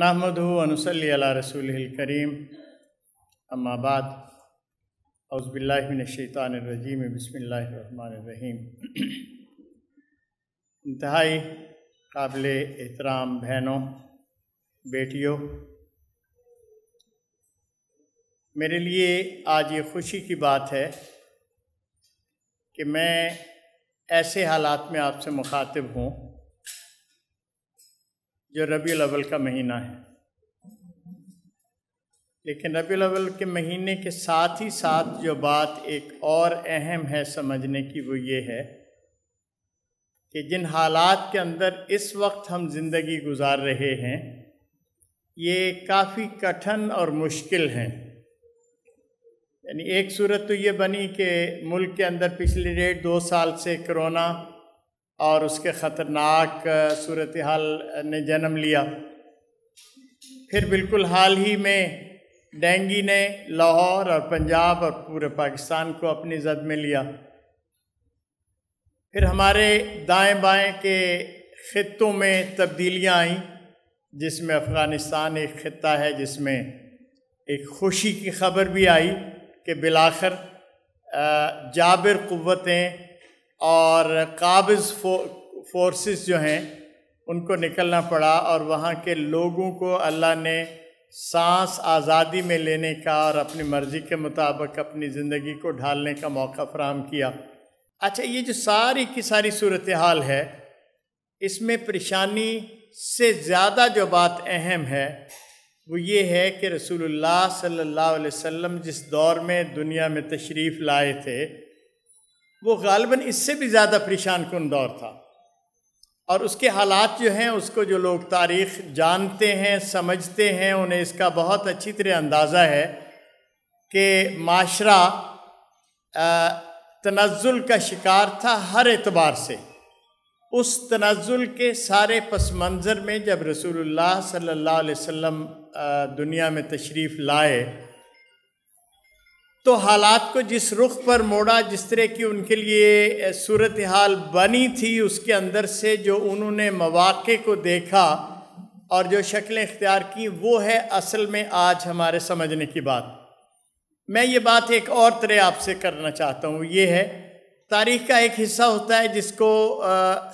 नाहमदनसली रसूल करीम अम्माबाद अउज़बिल्लाशैतानरजीम बसमीम इंतहाई काबिल एहतराम बहनों बेटियों मेरे लिए आज ये खुशी की बात है कि मैं ऐसे हालात में आपसे मुखातिब हूँ जो रबी अवल का महीना है लेकिन रबी अवल के महीने के साथ ही साथ जो बात एक और अहम है समझने की वो ये है कि जिन हालात के अंदर इस वक्त हम ज़िंदगी गुजार रहे हैं ये काफ़ी कठिन और मुश्किल हैं यानी एक सूरत तो ये बनी कि मुल्क के अंदर पिछले डेढ़ दो साल से कोरोना और उसके ख़तरनाक सूरत हाल ने जन्म लिया फिर बिल्कुल हाल ही में डेंगी ने लाहौर और पंजाब और पूरे पाकिस्तान को अपनी जद में लिया फिर हमारे दाएं बाएं के ख़ितों में तब्दीलियां आईं जिसमें अफ़गानिस्तान एक ख़त्ता है जिसमें एक खुशी की खबर भी आई कि बिलाखर जाबिर क़वतें और काबिज़ फो, फोर्सेस जो हैं उनको निकलना पड़ा और वहाँ के लोगों को अल्लाह ने सांस आज़ादी में लेने का और अपनी मर्ज़ी के मुताबिक अपनी ज़िंदगी को ढालने का मौका फ्राहम किया अच्छा ये जो सारी की सारी सूरत हाल है इसमें परेशानी से ज़्यादा जो बात अहम है वो ये है कि रसूलुल्लाह सल्लल्लाहु अलैहि वसल्लम जिस दौर में दुनिया में तशरीफ़ लाए थे वो गालबन इससे भी ज़्यादा परेशान कन दौर था और उसके हालात जो हैं उसको जो लोग तारीख़ जानते हैं समझते हैं उन्हें इसका बहुत अच्छी तरह अंदाज़ा है कि माशरा तनज़ुल का शिकार था हर एतबार से उस तनज़ुल के सारे पस मंज़र में जब रसूल सल्ला अलैहि दुनिया में तशरीफ़ लाए तो हालात को जिस रुख पर मोड़ा जिस तरह की उनके लिए सूरत हाल बनी थी उसके अंदर से जो उन्होंने मौाक़े को देखा और जो शक्लें इख्तियार की वो है असल में आज हमारे समझने की बात मैं ये बात एक और तरह आपसे करना चाहता हूँ ये है तारीख का एक हिस्सा होता है जिसको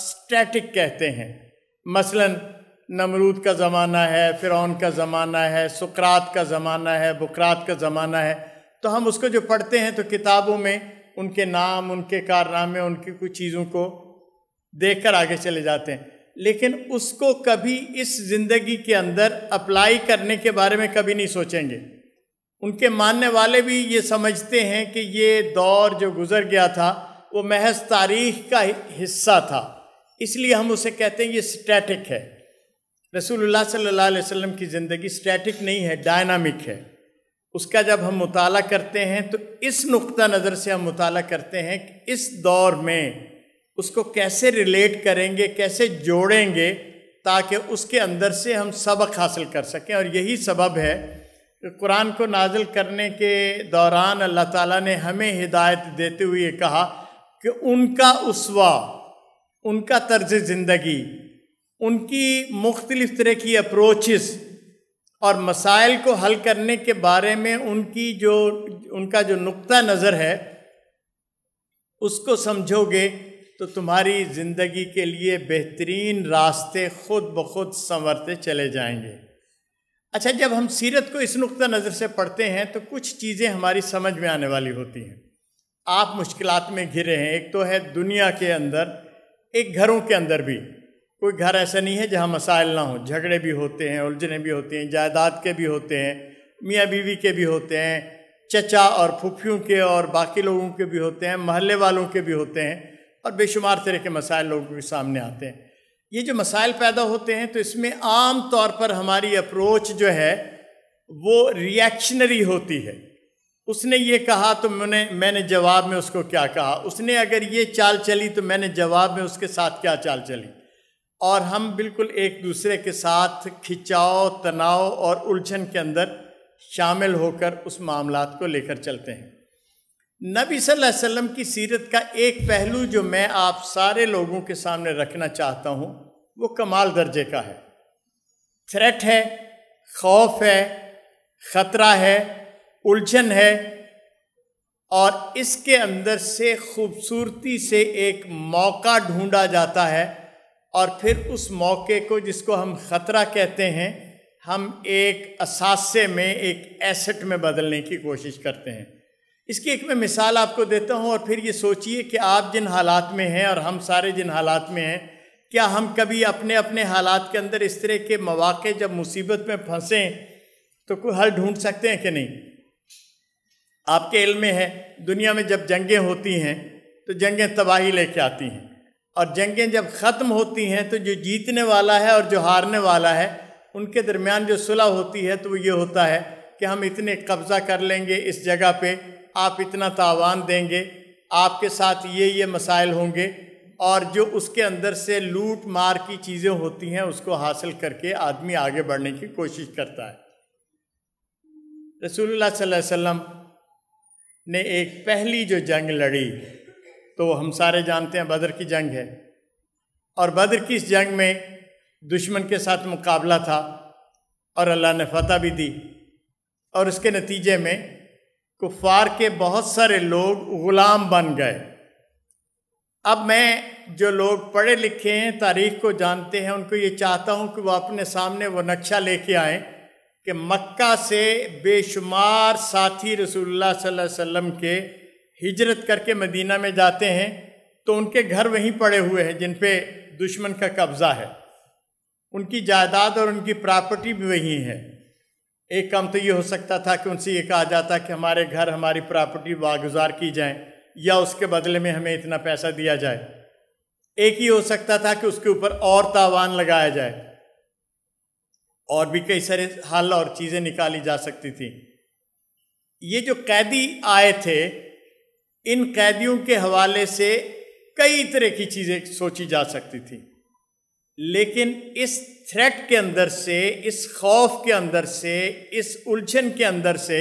स्टैटिक कहते हैं मसलन नमरूद का ज़माना है फ़िरौन का ज़माना है सुकरात का ज़माना है बकरात का ज़माना है तो हम उसको जो पढ़ते हैं तो किताबों में उनके नाम उनके कारनामे उनकी कुछ चीज़ों को देखकर आगे चले जाते हैं लेकिन उसको कभी इस ज़िंदगी के अंदर अप्लाई करने के बारे में कभी नहीं सोचेंगे उनके मानने वाले भी ये समझते हैं कि ये दौर जो गुज़र गया था वो महज तारीख का हिस्सा था इसलिए हम उसे कहते हैं ये स्टैटिक है रसूलुल्लाह सल्लल्लाहु अलैहि वसल्लम की ज़िंदगी स्टैटिक नहीं है डायनामिक है उसका जब हम मुताल करते हैं तो इस नुक़ नज़र से हम मुताल करते हैं कि इस दौर में उसको कैसे रिलेट करेंगे कैसे जोड़ेंगे ताकि उसके अंदर से हम सबक हासिल कर सकें और यही सबब है कि कुरान को नाजिल करने के दौरान अल्लाह ताला ने हमें हिदायत देते हुए कहा कि उनका उसवा उनका तर्ज ज़िंदगी उनकी मुख्तलिफ़ तरह की अप्रोचेस और मसाइल को हल करने के बारे में उनकी जो उनका जो नुक्ता नज़र है उसको समझोगे तो तुम्हारी ज़िंदगी के लिए बेहतरीन रास्ते खुद ब खुद संवरते चले जाएंगे अच्छा जब हम सीरत को इस नुक्ता नज़र से पढ़ते हैं तो कुछ चीज़ें हमारी समझ में आने वाली होती हैं आप मुश्किलात में घिरे हैं एक तो है दुनिया के अंदर एक घरों के अंदर भी कोई घर ऐसा नहीं है जहाँ मसाइल ना हो झगड़े भी होते हैं उलझने भी होती हैं जायदाद के भी होते हैं मियाँ बीवी के भी होते हैं चचा और फुफियों के और बाकी लोगों के भी होते हैं महल्ले वालों के भी होते हैं और बेशुमार तरह के मसाइल लोगों के सामने आते हैं ये जो मसाइल पैदा होते हैं तो इसमें आम तौर पर हमारी अप्रोच जो है वो रिएक्शनरी होती है उसने ये कहा तो मैंने मैंने जवाब में उसको क्या कहा उसने अगर ये चाल चली तो मैंने जवाब में उसके साथ क्या चाल चली और हम बिल्कुल एक दूसरे के साथ खिंचाव तनाव और उलझन के अंदर शामिल होकर उस मामला को लेकर चलते हैं नबी सल्लल्लाहु अलैहि वसल्लम की सीरत का एक पहलू जो मैं आप सारे लोगों के सामने रखना चाहता हूँ वो कमाल दर्जे का है थ्रेट है खौफ है ख़तरा है उलझन है और इसके अंदर से खूबसूरती से एक मौका ढूंढा जाता है और फिर उस मौके को जिसको हम ख़तरा कहते हैं हम एक असासे में एक एसेट में बदलने की कोशिश करते हैं इसकी एक मैं मिसाल आपको देता हूँ और फिर ये सोचिए कि आप जिन हालात में हैं और हम सारे जिन हालात में हैं क्या हम कभी अपने अपने हालात के अंदर इस तरह के मौाक़े जब मुसीबत में फंसें तो कोई हल ढूंढ सकते हैं कि नहीं आपके इल्म में है दुनिया में जब जंगें होती हैं तो जंगें तबाही लेके आती हैं और जंगें जब ख़त्म होती हैं तो जो जीतने वाला है और जो हारने वाला है उनके दरमियान जो सुलह होती है तो वो ये होता है कि हम इतने कब्ज़ा कर लेंगे इस जगह पे आप इतना तावान तो देंगे आपके साथ ये ये मसाइल होंगे और जो उसके अंदर से लूट मार की चीज़ें होती हैं उसको हासिल करके आदमी आगे बढ़ने की कोशिश करता है रसूल सल्लम ने एक पहली जो जंग लड़ी तो हम सारे जानते हैं बद्र की जंग है और बद्र की इस जंग में दुश्मन के साथ मुकाबला था और अल्लाह ने फतह भी दी और उसके नतीजे में कुफार के बहुत सारे लोग ग़ुलाम बन गए अब मैं जो लोग पढ़े लिखे हैं तारीख को जानते हैं उनको ये चाहता हूँ कि वो अपने सामने वो नक्शा लेके आए कि मक्का से बेशुमार साथी रसूलुल्लाह सल्लल्लाहु अलैहि वसल्लम के हिजरत करके मदीना में जाते हैं तो उनके घर वहीं पड़े हुए हैं जिन पे दुश्मन का कब्ज़ा है उनकी जायदाद और उनकी प्रॉपर्टी भी वहीं है एक काम तो ये हो सकता था कि उनसे ये कहा जाता कि हमारे घर हमारी प्रॉपर्टी वागुजार की जाए या उसके बदले में हमें इतना पैसा दिया जाए एक ही हो सकता था कि उसके ऊपर और तावान लगाया जाए और भी कई सारे हल और चीज़ें निकाली जा सकती थी ये जो कैदी आए थे इन कैदियों के हवाले से कई तरह की चीज़ें सोची जा सकती थी लेकिन इस थ्रेट के अंदर से इस खौफ के अंदर से इस उलझन के अंदर से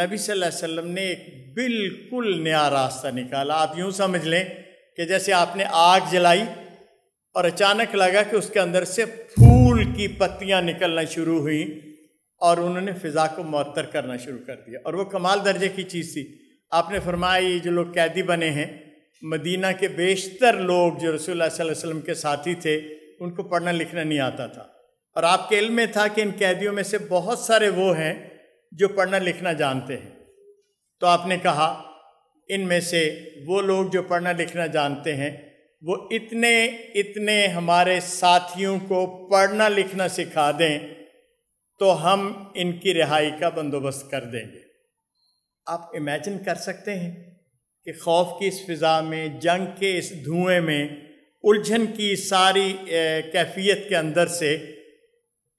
नबी सल्लल्लाहु अलैहि वसल्लम ने एक बिल्कुल नया रास्ता निकाला आप यूं समझ लें कि जैसे आपने आग जलाई और अचानक लगा कि उसके अंदर से फूल की पत्तियां निकलना शुरू हुई और उन्होंने फिज़ा को मअतर करना शुरू कर दिया और वो कमाल दर्जे की चीज़ थी आपने फरमाया ये जो लोग कैदी बने हैं मदीना के बेशतर लोग जो रसूल वसल्लम के साथी थे उनको पढ़ना लिखना नहीं आता था और आपके इल्म में था कि इन कैदियों में से बहुत सारे वो हैं जो पढ़ना लिखना जानते हैं तो आपने कहा इनमें से वो लोग जो पढ़ना लिखना जानते हैं वो इतने इतने हमारे साथियों को पढ़ना लिखना सिखा दें तो हम इनकी रिहाई का बंदोबस्त कर देंगे आप इमेजिन कर सकते हैं कि खौफ की इस फिज़ा में जंग के इस धुएं में उलझन की सारी कैफियत के अंदर से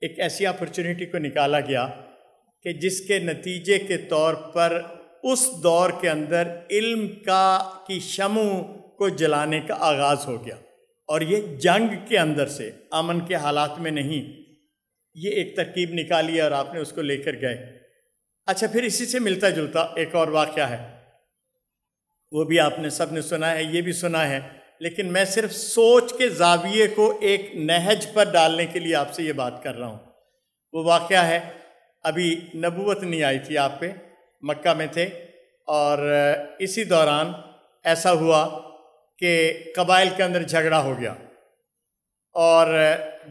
एक ऐसी अपॉर्चुनिटी को निकाला गया कि जिसके नतीजे के तौर पर उस दौर के अंदर इल्म का की शमू को जलाने का आगाज़ हो गया और ये जंग के अंदर से अमन के हालात में नहीं ये एक तरकीब निकाली और आपने उसको लेकर गए अच्छा फिर इसी से मिलता जुलता एक और वाक़ है वो भी आपने सब ने सुना है ये भी सुना है लेकिन मैं सिर्फ सोच के जाविये को एक नहज पर डालने के लिए आपसे ये बात कर रहा हूँ वो वाक़ है अभी नबूत नहीं आई थी आप पे मक्का में थे और इसी दौरान ऐसा हुआ कि कबाइल के अंदर झगड़ा हो गया और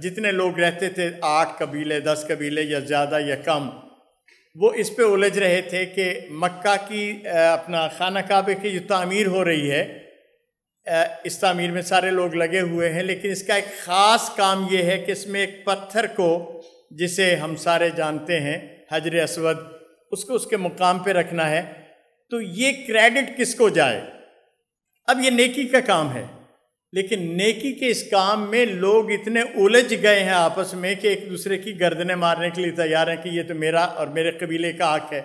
जितने लोग रहते थे आठ कबीले दस कबीले या ज़्यादा या कम वो इस पे उलझ रहे थे कि मक्का की अपना खाना काबे की जो तमीर हो रही है इस तमीर में सारे लोग लगे हुए हैं लेकिन इसका एक ख़ास काम ये है कि इसमें एक पत्थर को जिसे हम सारे जानते हैं हजर असवद उसको उसके मुकाम पे रखना है तो ये क्रेडिट किसको जाए अब ये नेकी का काम है लेकिन नेकी के इस काम में लोग इतने उलझ गए हैं आपस में कि एक दूसरे की गर्दनें मारने के लिए तैयार हैं कि ये तो मेरा और मेरे कबीले का हक है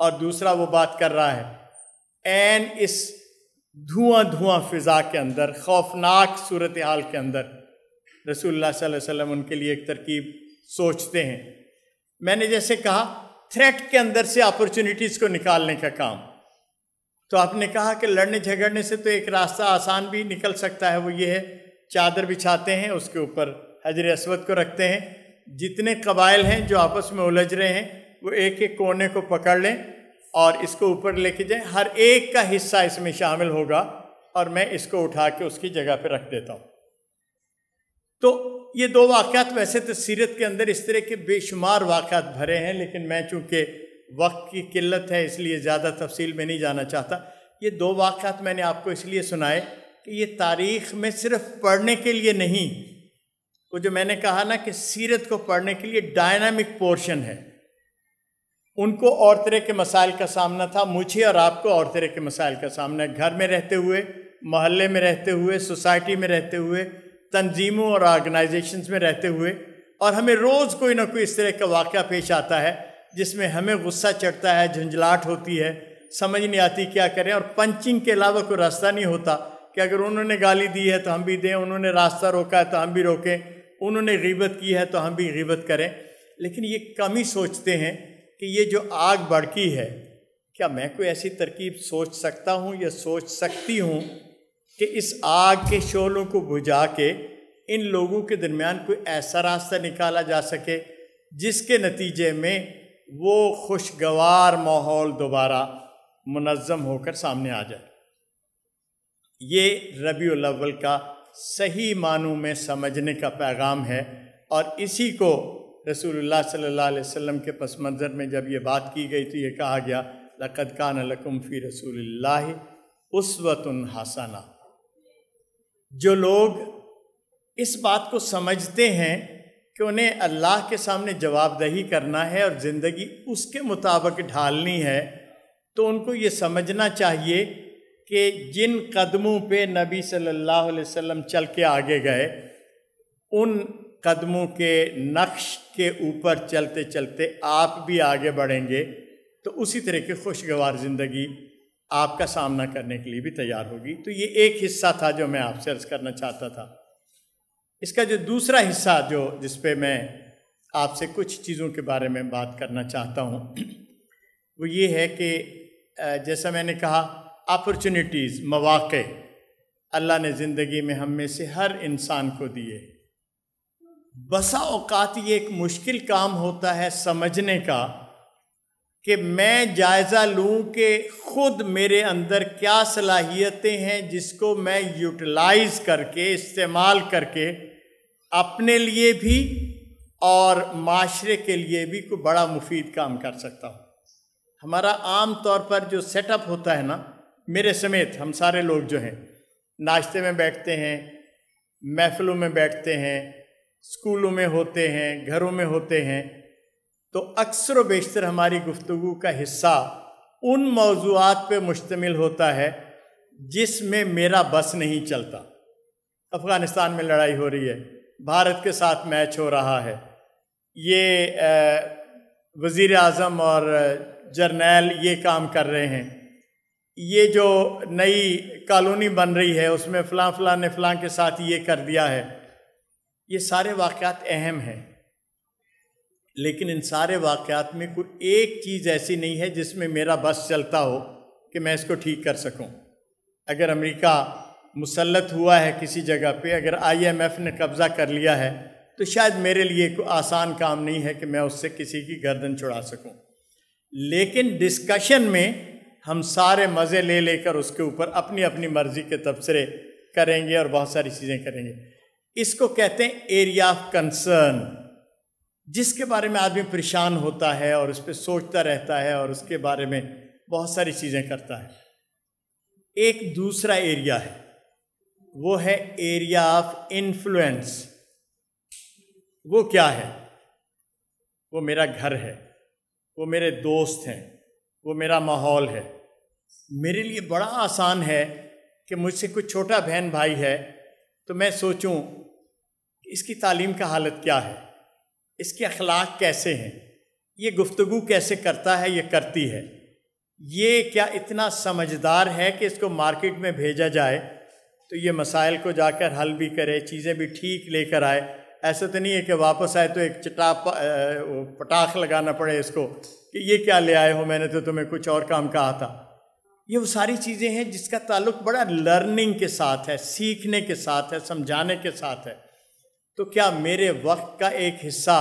और दूसरा वो बात कर रहा है एन इस धुआं धुआं फिजा के अंदर खौफनाक सूरत हाल के अंदर रसूलुल्लाह सल्लल्लाहु अलैहि वसल्लम उनके लिए एक तरकीब सोचते हैं मैंने जैसे कहा थ्रेट के अंदर से अपॉर्चुनिटीज़ को निकालने का काम तो आपने कहा कि लड़ने झगड़ने से तो एक रास्ता आसान भी निकल सकता है वो ये है चादर बिछाते हैं उसके ऊपर हजर असवद को रखते हैं जितने कबाइल हैं जो आपस में उलझ रहे हैं वो एक एक कोने को पकड़ लें और इसको ऊपर लेके जाएं हर एक का हिस्सा इसमें शामिल होगा और मैं इसको उठा के उसकी जगह पर रख देता हूँ तो ये दो वाक़ वैसे तो सीरत के अंदर इस तरह के बेशुमार वाक़ भरे हैं लेकिन मैं चूँकि वक्त की किल्लत है इसलिए ज़्यादा तफसील में नहीं जाना चाहता ये दो वाक़ात मैंने आपको इसलिए सुनाए कि ये तारीख़ में सिर्फ पढ़ने के लिए नहीं वो जो मैंने कहा ना कि सीरत को पढ़ने के लिए डायनामिक पोर्शन है उनको और तरह के मसाइल का सामना था मुझे और आपको और तरह के मसाइल का सामना है घर में रहते हुए मोहल्ले में रहते हुए सोसाइटी में रहते हुए तंजीमों और ऑर्गेनाइजेशंस में रहते हुए और हमें रोज़ कोई ना कोई इस तरह का वाक़ पेश आता है जिसमें हमें गुस्सा चढ़ता है झुंझलाट होती है समझ नहीं आती क्या करें और पंचिंग के अलावा कोई रास्ता नहीं होता कि अगर उन्होंने गाली दी है तो हम भी दें उन्होंने रास्ता रोका है तो हम भी रोकें उन्होंने गिबत की है तो हम भी गिबत करें लेकिन ये कम ही सोचते हैं कि ये जो आग बढ़की है क्या मैं कोई ऐसी तरकीब सोच सकता हूँ या सोच सकती हूँ कि इस आग के शोलों को बुझा के इन लोगों के दरमियान कोई ऐसा रास्ता निकाला जा सके जिसके नतीजे में वो खुशगवार माहौल दोबारा मनज़म होकर सामने आ जाए ये रबी अव्वल का सही मानों में समझने का पैगाम है और इसी को रसूलुल्लाह सल्लल्लाहु अलैहि वसल्लम के पस मंज़र में जब ये बात की गई तो ये कहा गया लक़द कान लकुम फ़ी रसूल उसवत हसना जो लोग इस बात को समझते हैं कि उन्हें अल्लाह के सामने जवाबदही करना है और ज़िंदगी उसके मुताबिक ढालनी है तो उनको ये समझना चाहिए कि जिन कदमों पे नबी सल्लल्लाहु अलैहि वसल्लम चल के आगे गए उन कदमों के नक्श के ऊपर चलते चलते आप भी आगे बढ़ेंगे तो उसी तरह की खुशगवार ज़िंदगी आपका सामना करने के लिए भी तैयार होगी तो ये एक हिस्सा था जो मैं आपसे अर्ज़ करना चाहता था इसका जो दूसरा हिस्सा जो जिस पे मैं आपसे कुछ चीज़ों के बारे में बात करना चाहता हूँ वो ये है कि जैसा मैंने कहा अपॉर्चुनिटीज़ मौाक़े अल्लाह ने ज़िंदगी में हम में से हर इंसान को दिए बसा अवकात ये एक मुश्किल काम होता है समझने का कि मैं जायज़ा लूँ कि ख़ुद मेरे अंदर क्या सलाहियतें हैं जिसको मैं यूटिलाइज़ करके इस्तेमाल करके अपने लिए भी और माशरे के लिए भी कोई बड़ा मुफीद काम कर सकता हूँ हमारा आम तौर पर जो सेटअप होता है ना मेरे समेत हम सारे लोग जो हैं नाश्ते में बैठते हैं महफलों में बैठते हैं स्कूलों में होते हैं घरों में होते हैं तो अक्सर बेशतर हमारी गुफ्तु का हिस्सा उन मौजूद पर मुश्तमिल होता है जिसमें मेरा बस नहीं चलता अफ़गानिस्तान में लड़ाई हो रही है भारत के साथ मैच हो रहा है ये वज़ी अजम और जर्नैल ये काम कर रहे हैं ये जो नई कॉलोनी बन रही है उसमें फ़लाँ फ़लाँ ने फ़लाँ के साथ ये कर दिया है ये सारे वाक़ अहम हैं लेकिन इन सारे वाक़ात में कोई एक चीज़ ऐसी नहीं है जिसमें मेरा बस चलता हो कि मैं इसको ठीक कर सकूं। अगर अमेरिका मुसलत हुआ है किसी जगह पे अगर आईएमएफ ने कब्ज़ा कर लिया है तो शायद मेरे लिए कोई आसान काम नहीं है कि मैं उससे किसी की गर्दन छुड़ा सकूं। लेकिन डिस्कशन में हम सारे मज़े ले लेकर उसके ऊपर अपनी अपनी मर्ज़ी के तबसरे करेंगे और बहुत सारी चीज़ें करेंगे इसको कहते हैं एरिया ऑफ कंसर्न जिसके बारे में आदमी परेशान होता है और उस पर सोचता रहता है और उसके बारे में बहुत सारी चीज़ें करता है एक दूसरा एरिया है वो है एरिया ऑफ इन्फ्लुएंस वो क्या है वो मेरा घर है वो मेरे दोस्त हैं वो मेरा माहौल है मेरे लिए बड़ा आसान है कि मुझसे कुछ छोटा बहन भाई है तो मैं सोचूं इसकी तालीम का हालत क्या है इसके अखलाक कैसे हैं ये गुफ्तु कैसे करता है ये करती है ये क्या इतना समझदार है कि इसको मार्केट में भेजा जाए तो ये मसाइल को जाकर हल भी करे चीज़ें भी ठीक लेकर आए ऐसा तो नहीं है कि वापस आए तो एक चटा पटाख लगाना पड़े इसको कि ये क्या ले आए हो मैंने तो तुम्हें कुछ और काम कहा था ये वो सारी चीज़ें हैं जिसका ताल्लुक बड़ा लर्निंग के साथ है सीखने के साथ है समझाने के साथ है तो क्या मेरे वक्त का एक हिस्सा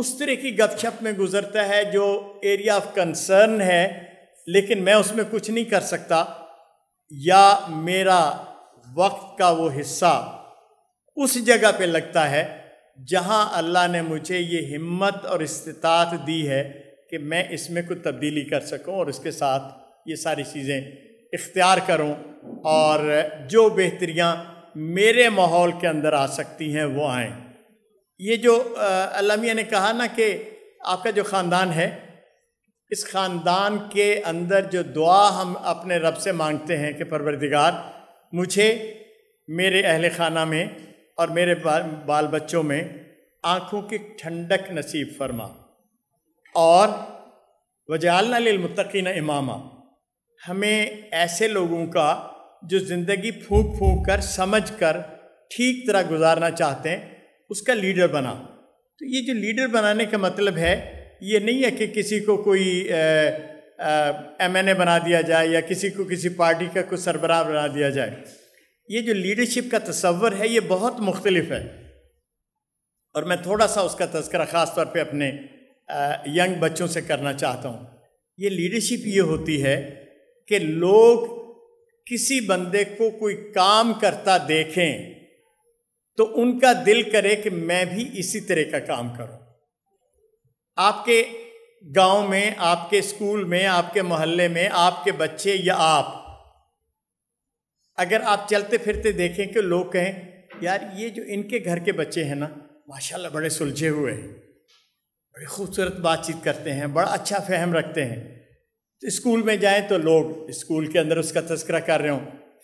उस तरह की गपशप में गुजरता है जो एरिया ऑफ कंसर्न है लेकिन मैं उसमें कुछ नहीं कर सकता या मेरा वक्त का वो हिस्सा उस जगह पे लगता है जहाँ अल्लाह ने मुझे ये हिम्मत और इस्तात दी है कि मैं इसमें कुछ तब्दीली कर सकूं और इसके साथ ये सारी चीज़ें इख्तियार करूं और जो बेहतरियाँ मेरे माहौल के अंदर आ सकती हैं वो आएँ ये जो अलमिया ने कहा ना कि आपका जो ख़ानदान है इस ख़ानदान के अंदर जो दुआ हम अपने रब से मांगते हैं कि परवरदिगार मुझे मेरे अहल खाना में और मेरे बाल बच्चों में आँखों की ठंडक नसीब फरमा और वजालना मुतकीन इमामा हमें ऐसे लोगों का जो ज़िंदगी फूंक फूंक कर समझ कर ठीक तरह गुजारना चाहते हैं उसका लीडर बना तो ये जो लीडर बनाने का मतलब है ये नहीं है कि किसी को कोई एम एन ए बना दिया जाए या किसी को किसी पार्टी का कोई सरबराह बना दिया जाए ये जो लीडरशिप का तस्वर है ये बहुत मुख्तलिफ है और मैं थोड़ा सा उसका तस्करा ख़ास तौर पर अपने यंग बच्चों से करना चाहता हूँ ये लीडरशिप ये होती है कि लोग किसी बंदे को कोई काम करता देखें तो उनका दिल करे कि मैं भी इसी तरह का काम करूं आपके गांव में आपके स्कूल में आपके मोहल्ले में आपके बच्चे या आप अगर आप चलते फिरते देखें कि लोग कहें यार ये जो इनके घर के बच्चे हैं ना माशाल्लाह बड़े सुलझे हुए हैं बड़ी खूबसूरत बातचीत करते हैं बड़ा अच्छा फहम रखते हैं स्कूल में जाएं तो लोग स्कूल के अंदर उसका तस्करा कर रहे हों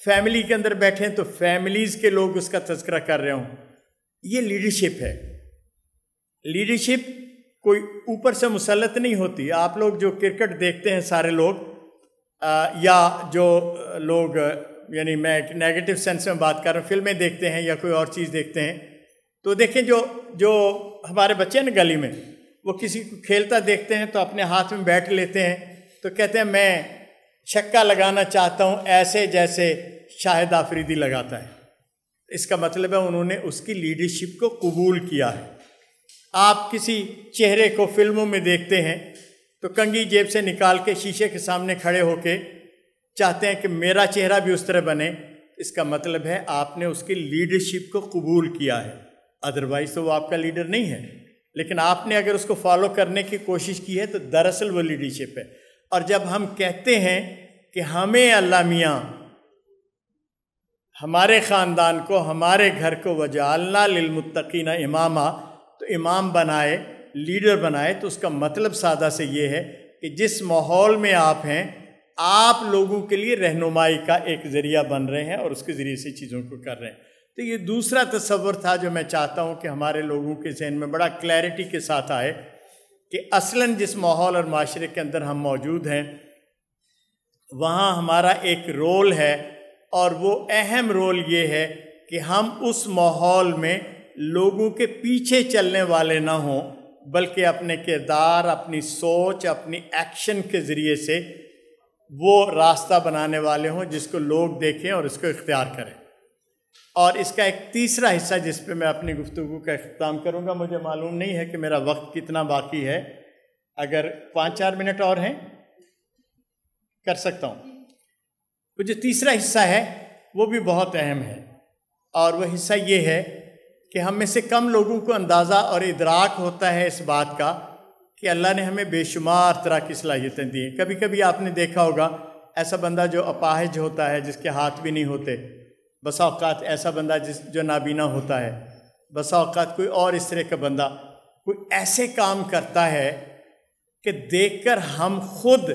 फैमिली के अंदर बैठे तो फैमिलीज़ के लोग उसका तस्करा कर रहे हों ये लीडरशिप है लीडरशिप कोई ऊपर से मुसलत नहीं होती आप लोग जो क्रिकेट देखते हैं सारे लोग आ, या जो लोग यानी मैं नेगेटिव सेंस में बात कर रहा हूँ फिल्में देखते हैं या कोई और चीज़ देखते हैं तो देखें जो जो हमारे बच्चे हैं ना गली में वो किसी को खेलता देखते हैं तो अपने हाथ में बैठ लेते हैं तो कहते हैं मैं छक्का लगाना चाहता हूँ ऐसे जैसे शाहिद आफरीदी लगाता है इसका मतलब है उन्होंने उसकी लीडरशिप को कबूल किया है आप किसी चेहरे को फिल्मों में देखते हैं तो कंगी जेब से निकाल के शीशे के सामने खड़े होके चाहते हैं कि मेरा चेहरा भी उस तरह बने इसका मतलब है आपने उसकी लीडरशिप को कबूल किया है अदरवाइज़ तो वो आपका लीडर नहीं है लेकिन आपने अगर उसको फॉलो करने की कोशिश की है तो दरअसल वो लीडरशिप है और जब हम कहते हैं कि हमें अल्लाह मियाँ हमारे ख़ानदान को हमारे घर को वजालना लिलमुतकीन इमामा तो इमाम बनाए लीडर बनाए तो उसका मतलब सादा से ये है कि जिस माहौल में आप हैं आप लोगों के लिए रहनुमाई का एक ज़रिया बन रहे हैं और उसके ज़रिए से चीज़ों को कर रहे हैं तो ये दूसरा तस्वुर था जो मैं चाहता हूँ कि हमारे लोगों के जहन में बड़ा क्लैरिटी के साथ आए कि असलन जिस माहौल और माशरे के अंदर हम मौजूद हैं वहाँ हमारा एक रोल है और वो अहम रोल ये है कि हम उस माहौल में लोगों के पीछे चलने वाले ना हों बल्कि अपने किरदार अपनी सोच अपनी एक्शन के ज़रिए से वो रास्ता बनाने वाले हों जिसको लोग देखें और इसको इख्तियार करें और इसका एक तीसरा हिस्सा जिस पर मैं अपनी गुफ्तु का अख्ताम करूँगा मुझे मालूम नहीं है कि मेरा वक्त कितना बाकी है अगर पाँच चार मिनट और हैं कर सकता हूँ वो तो जो तीसरा हिस्सा है वो भी बहुत अहम है और वह हिस्सा ये है कि हम में से कम लोगों को अंदाज़ा और इदराक होता है इस बात का कि अल्लाह ने हमें बेशुमार तरह की सलाहियतें दी हैं कभी कभी आपने देखा होगा ऐसा बंदा जो अपाहज होता है जिसके हाथ भी नहीं होते बसा ऐसा बंदा जिस जो नाबीना होता है बसा अवकात कोई और इस तरह का बंदा कोई ऐसे काम करता है कि देखकर हम खुद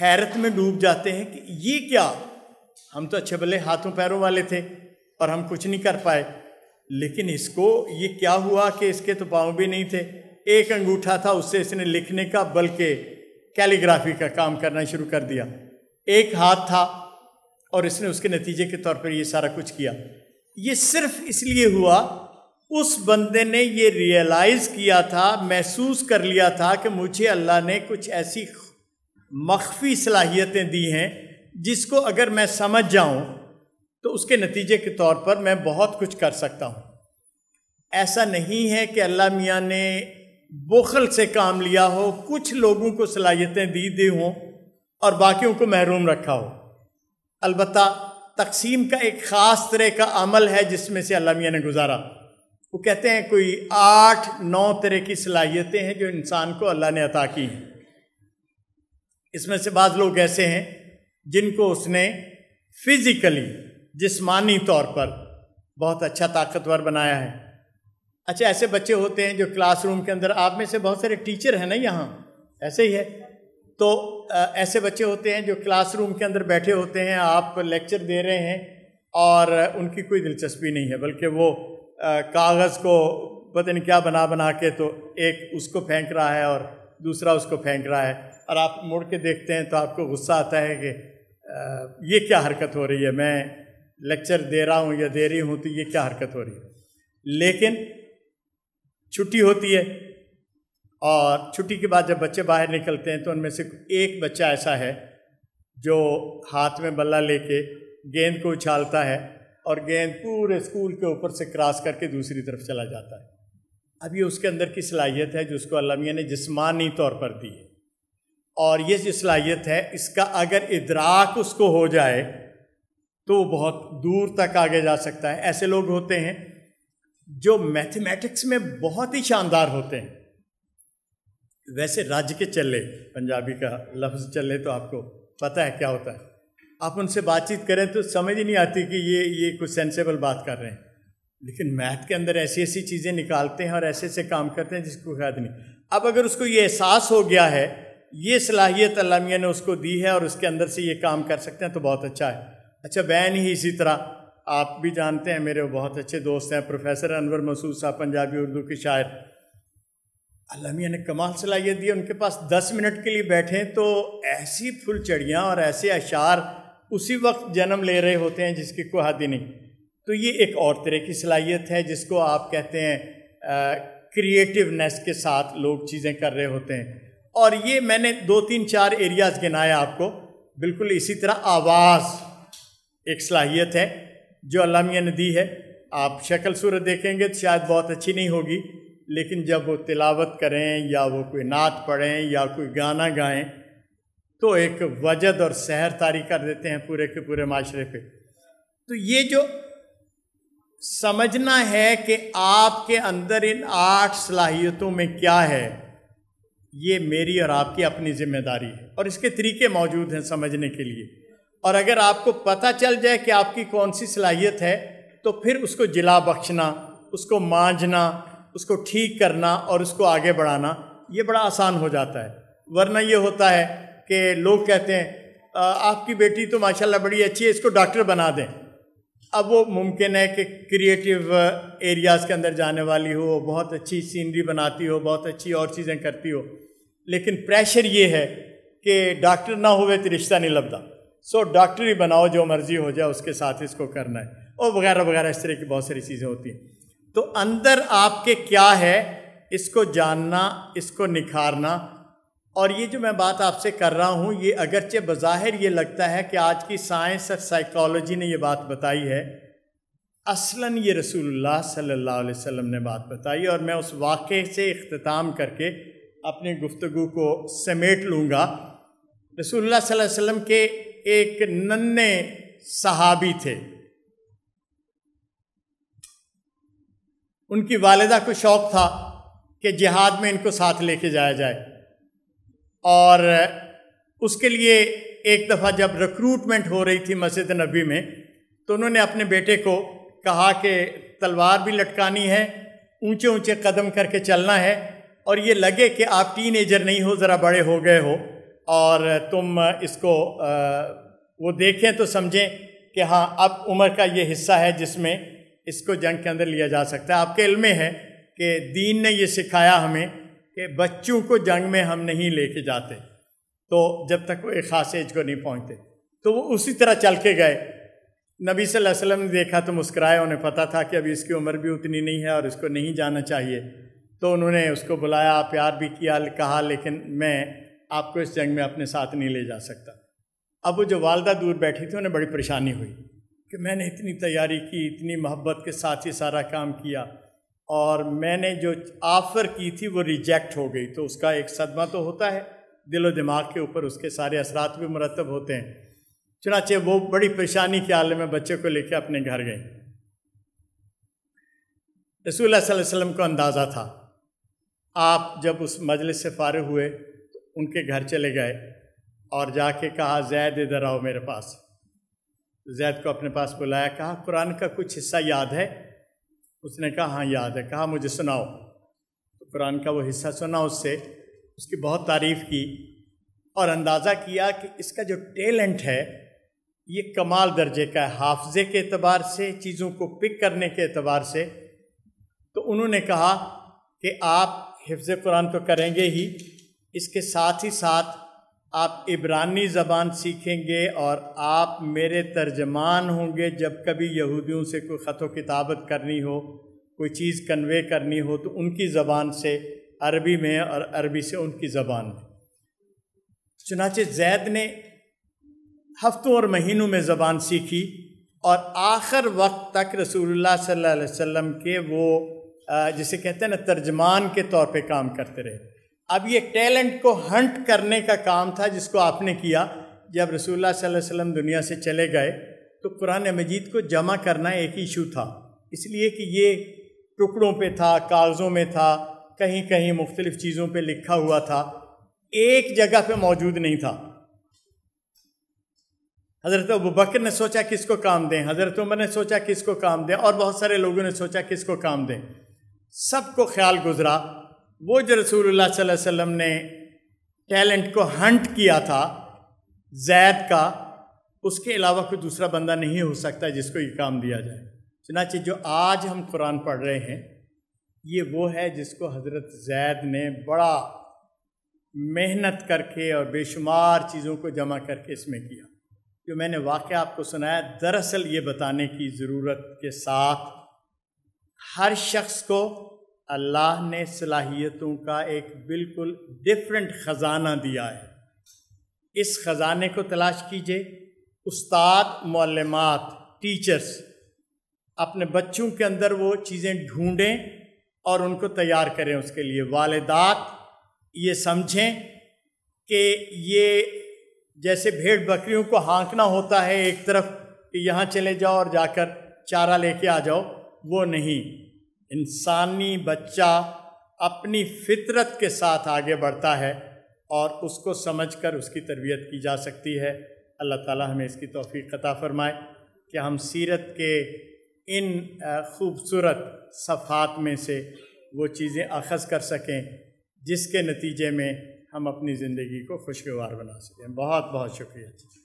हैरत में डूब जाते हैं कि ये क्या हम तो अच्छे भले हाथों पैरों वाले थे और हम कुछ नहीं कर पाए लेकिन इसको ये क्या हुआ कि इसके तो पाँव भी नहीं थे एक अंगूठा था उससे इसने लिखने का बल्कि कैलीग्राफी का काम करना शुरू कर दिया एक हाथ था और इसने उसके नतीजे के तौर पर ये सारा कुछ किया ये सिर्फ इसलिए हुआ उस बंदे ने ये रियलाइज़ किया था महसूस कर लिया था कि मुझे अल्लाह ने कुछ ऐसी मख्फी सलाहियतें दी हैं जिसको अगर मैं समझ जाऊं तो उसके नतीजे के तौर पर मैं बहुत कुछ कर सकता हूं ऐसा नहीं है कि अल्लाह मियाँ ने बोखल से काम लिया हो कुछ लोगों को सलाहियतें दी दी हों और बाकियों को महरूम रखा हो अलबत् तकसीम का एक ख़ास तरह का अमल है जिसमें से अलामिया ने गुजारा वो कहते हैं कोई आठ नौ तरह की सलाहियतें हैं जो इंसान को अल्लाह ने अता की हैं इसमें से बाद लोग ऐसे हैं जिनको उसने फिज़िकली जिस्मानी तौर पर बहुत अच्छा ताकतवर बनाया है अच्छा ऐसे बच्चे होते हैं जो क्लासरूम के अंदर आप में से बहुत सारे टीचर हैं ना यहाँ ऐसे ही है तो ऐसे बच्चे होते हैं जो क्लासरूम के अंदर बैठे होते हैं आप लेक्चर दे रहे हैं और उनकी कोई दिलचस्पी नहीं है बल्कि वो कागज़ को पता नहीं क्या बना बना के तो एक उसको फेंक रहा है और दूसरा उसको फेंक रहा है और आप मुड़ के देखते हैं तो आपको गुस्सा आता है कि ये क्या हरकत हो रही है मैं लेक्चर दे रहा हूँ या दे रही हूँ तो ये क्या हरकत हो रही है लेकिन छुट्टी होती है और छुट्टी के बाद जब बच्चे बाहर निकलते हैं तो उनमें से एक बच्चा ऐसा है जो हाथ में बल्ला लेके गेंद को उछालता है और गेंद पूरे स्कूल के ऊपर से क्रॉस करके दूसरी तरफ चला जाता है अब ये उसके अंदर की सलाहियत है जो उसको अलमिया ने जिसमानी तौर पर दी है और ये जो सलाहियत है इसका अगर इदराक उसको हो जाए तो वो बहुत दूर तक आगे जा सकता है ऐसे लोग होते हैं जो मैथमेटिक्स में बहुत ही शानदार होते हैं वैसे राज्य के चले पंजाबी का लफ्ज़ चले तो आपको पता है क्या होता है आप उनसे बातचीत करें तो समझ ही नहीं आती कि ये ये कुछ सेंसेबल बात कर रहे हैं लेकिन मैथ के अंदर ऐसी ऐसी चीज़ें निकालते हैं और ऐसे ऐसे काम करते हैं जिसको याद नहीं अब अगर उसको ये एहसास हो गया है ये सलाहियत अलामिया ने उसको दी है और उसके अंदर से ये काम कर सकते हैं तो बहुत अच्छा है अच्छा बैन ही इसी तरह आप भी जानते हैं मेरे बहुत अच्छे दोस्त हैं प्रोफेसर अनवर मसूद साहब पंजाबी उर्दू के शायर अल्लाह मियाँ ने कमाल सलाहियत दी उनके पास दस मिनट के लिए बैठे तो ऐसी फुलचड़ियाँ और ऐसे अशार उसी वक्त जन्म ले रहे होते हैं जिसकी को हादी नहीं तो ये एक और तरह की सलाहियत है जिसको आप कहते हैं क्रिएटिवनेस के साथ लोग चीज़ें कर रहे होते हैं और ये मैंने दो तीन चार एरियाज़ गिनाया आपको बिल्कुल इसी तरह आवाज़ एक सलाहियत है जो अलामिया ने दी है आप शक्ल सूरत देखेंगे तो शायद बहुत अच्छी नहीं होगी लेकिन जब वो तिलावत करें या वो कोई नात पढ़ें या कोई गाना गाएं तो एक वजद और सहर तारी कर देते हैं पूरे के पूरे माशरे पे तो ये जो समझना है कि आपके अंदर इन आठ सलाहियतों में क्या है ये मेरी और आपकी अपनी जिम्मेदारी है और इसके तरीके मौजूद हैं समझने के लिए और अगर आपको पता चल जाए कि आपकी कौन सी सलाहियत है तो फिर उसको जिला बख्शना उसको मांझना उसको ठीक करना और उसको आगे बढ़ाना ये बड़ा आसान हो जाता है वरना ये होता है कि लोग कहते हैं आपकी बेटी तो माशाल्लाह बड़ी अच्छी है इसको डॉक्टर बना दें अब वो मुमकिन है कि क्रिएटिव एरियाज़ के अंदर जाने वाली हो बहुत अच्छी सीनरी बनाती हो बहुत अच्छी और चीज़ें करती हो लेकिन प्रेशर ये है कि डॉक्टर ना हो तो रिश्ता नहीं लगता सो डॉक्टर ही बनाओ जो मर्ज़ी हो जाए उसके साथ इसको करना है और वगैरह वगैरह इस तरह की बहुत सारी चीज़ें होती हैं तो अंदर आपके क्या है इसको जानना इसको निखारना और ये जो मैं बात आपसे कर रहा हूँ ये अगरचे बज़ाहिर ये लगता है कि आज की साइंस और साइकोलॉजी ने ये बात बताई है असलन ये रसूलुल्लाह सल्लल्लाहु अलैहि वसल्लम ने बात बताई और मैं उस वाक़े से अख्ताम करके अपनी गुफ्तु को समेट लूँगा रसूलुल्लाह सल्लल्लाहु अलैहि वसल्लम के एक नन्हे सहाबी थे उनकी वालदा को शौक़ था कि जिहाद में इनको साथ लेके जाया जाए और उसके लिए एक दफ़ा जब रिक्रूटमेंट हो रही थी मस्जिद नबी में तो उन्होंने अपने बेटे को कहा कि तलवार भी लटकानी है ऊंचे ऊंचे कदम करके चलना है और ये लगे कि आप टीन नहीं हो ज़रा बड़े हो गए हो और तुम इसको वो देखें तो समझें कि हाँ अब उम्र का ये हिस्सा है जिसमें इसको जंग के अंदर लिया जा सकता है आपके इलमे है कि दीन ने ये सिखाया हमें कि बच्चों को जंग में हम नहीं लेके जाते तो जब तक वो एक खास एज को नहीं पहुँचते तो वो उसी तरह चल के गए नबी वसल्लम ने देखा तो मुस्कराए उन्हें पता था कि अभी इसकी उम्र भी उतनी नहीं है और इसको नहीं जाना चाहिए तो उन्होंने उसको बुलाया प्यार भी किया कहा लेकिन मैं आपको इस जंग में अपने साथ नहीं ले जा सकता अब वो जो वालदा दूर बैठी थी उन्हें बड़ी परेशानी हुई कि मैंने इतनी तैयारी की इतनी मोहब्बत के साथ ही सारा काम किया और मैंने जो ऑफ़र की थी वो रिजेक्ट हो गई तो उसका एक सदमा तो होता है दिलो दिमाग के ऊपर उसके सारे असरात भी मुरतब होते हैं चुनाचे वो बड़ी परेशानी के आलम में बच्चे को लेकर अपने घर गई रसूल वसम को अंदाज़ा था आप जब उस मजलिस से फारग हुए तो उनके घर चले गए और जाके कहा जैद इधर आओ मेरे पास जैद को अपने पास बुलाया कहा कुरान का कुछ हिस्सा याद है उसने कहा हाँ याद है कहा मुझे सुनाओ तो कुरान का वो हिस्सा सुना उससे उसकी बहुत तारीफ़ की और अंदाज़ा किया कि इसका जो टैलेंट है ये कमाल दर्जे का है हाफजे के अतबार से चीज़ों को पिक करने के अतबार से तो उन्होंने कहा कि आप हिफ्ज़ कुरान तो करेंगे ही इसके साथ ही साथ आप इब्रानी ज़बान सीखेंगे और आप मेरे तर्जमान होंगे जब कभी यहूदियों से कोई ख़त किताबत करनी हो कोई चीज़ कन्वे करनी हो तो उनकी ज़बान से अरबी में और अरबी से उनकी ज़बान में चुनाचे जैद ने हफ्तों और महीनों में ज़बान सीखी और आखिर वक्त तक रसूलुल्लाह सल्लल्लाहु अलैहि वसल्लम के वो जिसे कहते हैं ना तर्जमान के तौर पे काम करते रहे अब ये टैलेंट को हंट करने का काम था जिसको आपने किया जब रसूलुल्लाह सल्लल्लाहु अलैहि वसल्लम दुनिया से चले गए तो कुरान मजीद को जमा करना एक इशू था इसलिए कि ये टुकड़ों पे था कागज़ों में था कहीं कहीं मुख्तलिफ़ चीज़ों पे लिखा हुआ था एक जगह पे मौजूद नहीं था हज़रत अबूबकर ने सोचा किसको काम दें हज़रत उमर ने सोचा किसको काम दें और बहुत सारे लोगों ने सोचा किसको काम दें सबको ख्याल गुजरा वो जो रसूल सल्लल्लाहु ने टैलेंट को हंट किया था जैद का उसके अलावा कोई दूसरा बंदा नहीं हो सकता जिसको ये काम दिया जाए चनाचे जो आज हम कुरान पढ़ रहे हैं ये वो है जिसको हज़रत जैद ने बड़ा मेहनत करके और बेशुमार चीज़ों को जमा करके इसमें किया जो मैंने वाक़ आपको सुनाया दरअसल ये बताने की ज़रूरत के साथ हर शख्स को अल्लाह ने सलाहियतों का एक बिल्कुल डिफरेंट ख़जाना दिया है इस ख़जाने को तलाश कीजिए उस्ताद मौलमात टीचर्स अपने बच्चों के अंदर वो चीज़ें ढूंढें और उनको तैयार करें उसके लिए वालदात ये समझें कि ये जैसे भेड़ बकरियों को हाँकना होता है एक तरफ कि यहाँ चले जाओ और जाकर चारा लेके आ जाओ वो नहीं इंसानी बच्चा अपनी फितरत के साथ आगे बढ़ता है और उसको समझकर उसकी तरबियत की जा सकती है अल्लाह ताला हमें इसकी तोफ़ी कता फ़रमाए कि हम सीरत के इन खूबसूरत सफ़ात में से वो चीज़ें अखज़ कर सकें जिसके नतीजे में हम अपनी ज़िंदगी को खुशगवार बना सकें बहुत बहुत शुक्रिया